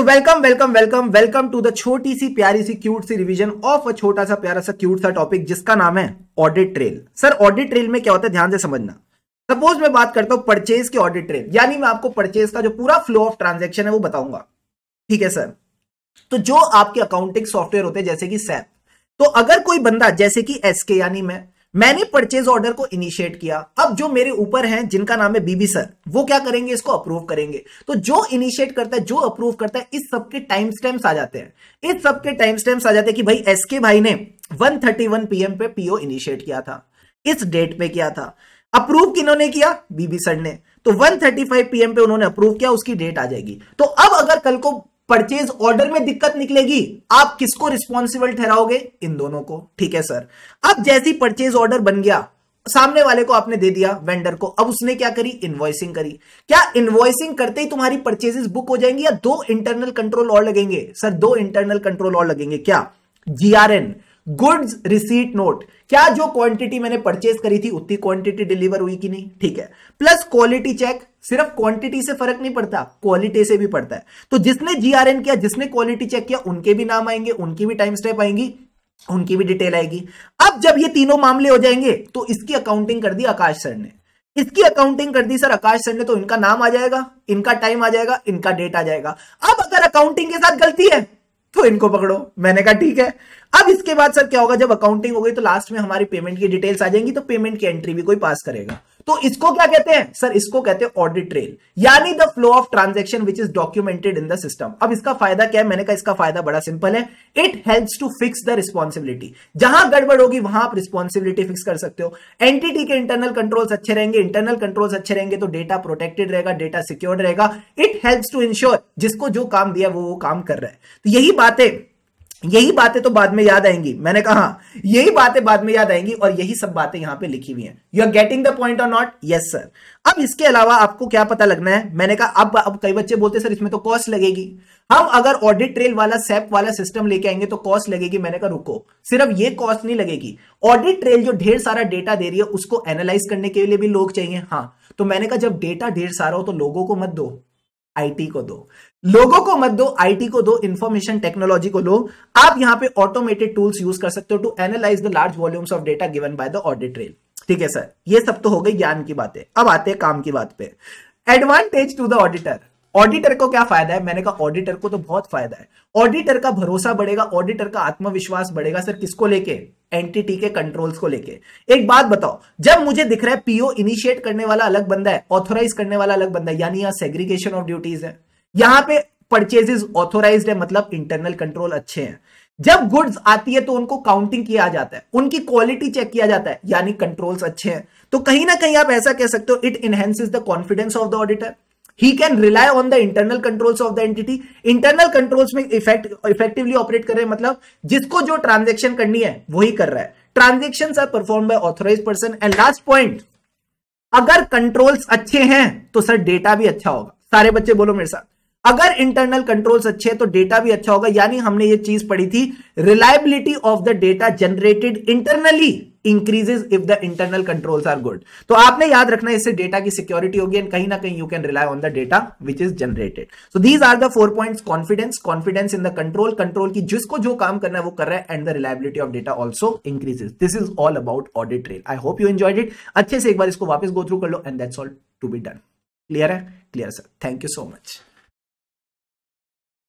तो welcome welcome welcome welcome to the छोटी सी प्यारी सी क्यूट सी रिवीजन ऑफ अ छोटा सा प्यारा सा क्यूट सा टॉपिक जिसका नाम है audit trail sir audit trail में क्या होता है ध्यान से समझना सपोज मैं बात करता हूं परचेज के ऑडिट ट्रेल यानी मैं आपको परचेज का जो पूरा फ्लो ऑफ ट्रांजेक्शन है वो बताऊंगा ठीक है सर तो जो आपके अकाउंटिंग सॉफ्टवेयर होते हैं जैसे कि सैप तो अगर कोई बंदा जैसे कि एसके यानी मैं मैंने परचेज ऑर्डर को इनिशिएट किया अब जो मेरे ऊपर हैं जिनका नाम है बीबी सर वो क्या करेंगे इसको अप्रूव करेंगे तो जो इनिशिएट करता है जो अप्रूव करता है इस सबके टाइम स्टैम्प्स आ जाते हैं इस सबके टाइम स्टैम्प्स आ जाते हैं कि भाई एसके भाई ने 1:31 थर्टी पीएम पे पीओ इनिशिएट किया था इस डेट पे किया था अप्रूव किन्होंने किया बीबी सर ने तो 1:35 पीएम पे उन्होंने अप्रूव किया उसकी डेट आ जाएगी तो अब अगर कल को परचेज ऑर्डर में दिक्कत निकलेगी आप किसको रिस्पॉन्सिबल ठहराओगे इन दोनों को ठीक है सर अब जैसी परचेज ऑर्डर बन गया सामने वाले को आपने दे दिया वेंडर को अब उसने क्या करी इनवॉइसिंग करी क्या इनवॉइसिंग करते ही तुम्हारी परचेजेस बुक हो जाएंगी या दो इंटरनल कंट्रोल और लगेंगे सर दो इंटरनल कंट्रोल और लगेंगे क्या जीआरएन गुड्स रिसीट नोट क्या जो क्वांटिटी मैंने परचेज करी थी उतनी क्वांटिटी डिलीवर हुई कि नहीं ठीक है प्लस क्वालिटी चेक सिर्फ क्वांटिटी से फर्क नहीं पड़ता क्वालिटी से भी पड़ता है तो जिसने जीआरएन किया जिसने क्वालिटी चेक किया उनके भी नाम आएंगे उनकी भी टाइम स्टेप आएंगी उनकी भी डिटेल आएगी अब जब ये तीनों मामले हो जाएंगे तो इसकी अकाउंटिंग कर दी आकाश सर ने इसकी अकाउंटिंग कर दी सर आकाश सर ने तो इनका नाम आ जाएगा इनका टाइम आ जाएगा इनका डेट आ जाएगा अब अगर अकाउंटिंग के साथ गलती है तो इनको पकड़ो मैंने कहा ठीक है अब इसके बाद सर क्या होगा जब अकाउंटिंग हो गई तो लास्ट में हमारी पेमेंट की डिटेल्स आ जाएंगी तो पेमेंट की एंट्री भी कोई पास करेगा तो इसको क्या कहते हैं सर इसको कहते हैं ऑडिट ट्रेल यानी the flow of transaction which is documented in the system अब इसका फायदा क्या है मैंने कहा इसका फायदा बड़ा सिंपल है it help to fix the responsibility जहां गड़बड़ होगी वहां आप रिस्पॉन्सिबिलिटी फिक्स कर सकते हो एंटिटी के इंटरनल कंट्रोल्स अच्छे रहेंगे इंटरनल कंट्रोल्स अच्छे रहेंगे तो डेटा प्रोटेक्टेड रहेगा डेटा सिक्योर्ड रहेगा इट हेल्प टू इंश्योर जिसको जो काम दिया वो वो काम कर रहा है तो यही बातें यही बातें तो बाद में याद आएंगी मैंने कहा यही बातें बाद में याद आएंगी और यही सब बातें यहां पे लिखी हुई हैं you are getting the point और नॉट यस सर अब इसके अलावा आपको क्या पता लगना है मैंने कहा अब अब कई बच्चे बोलते हैं सर इसमें तो कॉस्ट लगेगी हम अगर ऑडिट ट्रेल वाला सेप वाला सिस्टम लेके आएंगे तो कॉस्ट लगेगी मैंने कहा रुको सिर्फ ये कॉस्ट नहीं लगेगी ऑडिट ट्रेल जो ढेर सारा डेटा दे रही है उसको एनालाइज करने के लिए भी लोग चाहिए हाँ तो मैंने कहा जब डेटा ढेर सारा हो तो लोगों को मत दो आईटी को दो लोगों को मत दो आईटी को दो इंफॉर्मेशन टेक्नोलॉजी को दो आप यहां पे ऑटोमेटेड टूल्स यूज कर सकते हो to analyse the large volumes of data given by the audit rail ठीक है सर ये सब तो हो गई ज्ञान की बातें अब आते हैं काम की बात पे advantage to the auditor auditor को क्या फायदा है मैंने कहा ऑडिटर को तो बहुत फायदा है ऑडिटर का भरोसा बढ़ेगा ऑडिटर का आत्मविश्वास बढ़ेगा सर किसको लेके एंटिटी के कंट्रोल्स को लेके एक बात बताओ जब मुझे दिख रहा है पीओ इनिशिएट करने वाला अलग बंदा है ऑथोराइज करने वाला अलग बंदा है यानी यहां सेग्रीगेशन ऑफ ड्यूटीज है यहां पे परचेजेस ऑथोराइज है मतलब इंटरनल कंट्रोल अच्छे हैं जब गुड्स आती है तो उनको काउंटिंग किया जाता है उनकी क्वालिटी चेक किया जाता है यानी कंट्रोल्स अच्छे हैं तो कहीं ना कहीं आप ऐसा कह सकते हो it enhances the confidence of the auditor he can rely on the internal controls of the entity internal controls में इफेक्ट इफेक्टिवली ऑपरेट कर रहे हैं मतलब जिसको जो ट्रांजेक्शन करनी है वही कर रहा है transaction are perform by authorise person and last point अगर कंट्रोल्स अच्छे हैं तो सर डेटा भी अच्छा होगा सारे बच्चे बोलो मेरे साथ अगर इंटरनल कंट्रोल्स अच्छे तो डेटा भी अच्छा होगा यानी हमने ये चीज पढ़ी थी reliability of the data generated internally increases if the internal controls are good तो आपने याद रखना इससे डेटा की सिक्योरिटी होगी एंड कहीं ना कहीं you can rely on the data which is generated so these are the four point confidence confidence in the control control की जिसको जो काम करना है वो कर रहा है and the reliability of data also increases this is all about audit trail I hope you enjoyed it अच्छे से एक बार इसको वापस गो थ्रू कर लो and that's all to be done clear है clear sir thank you so much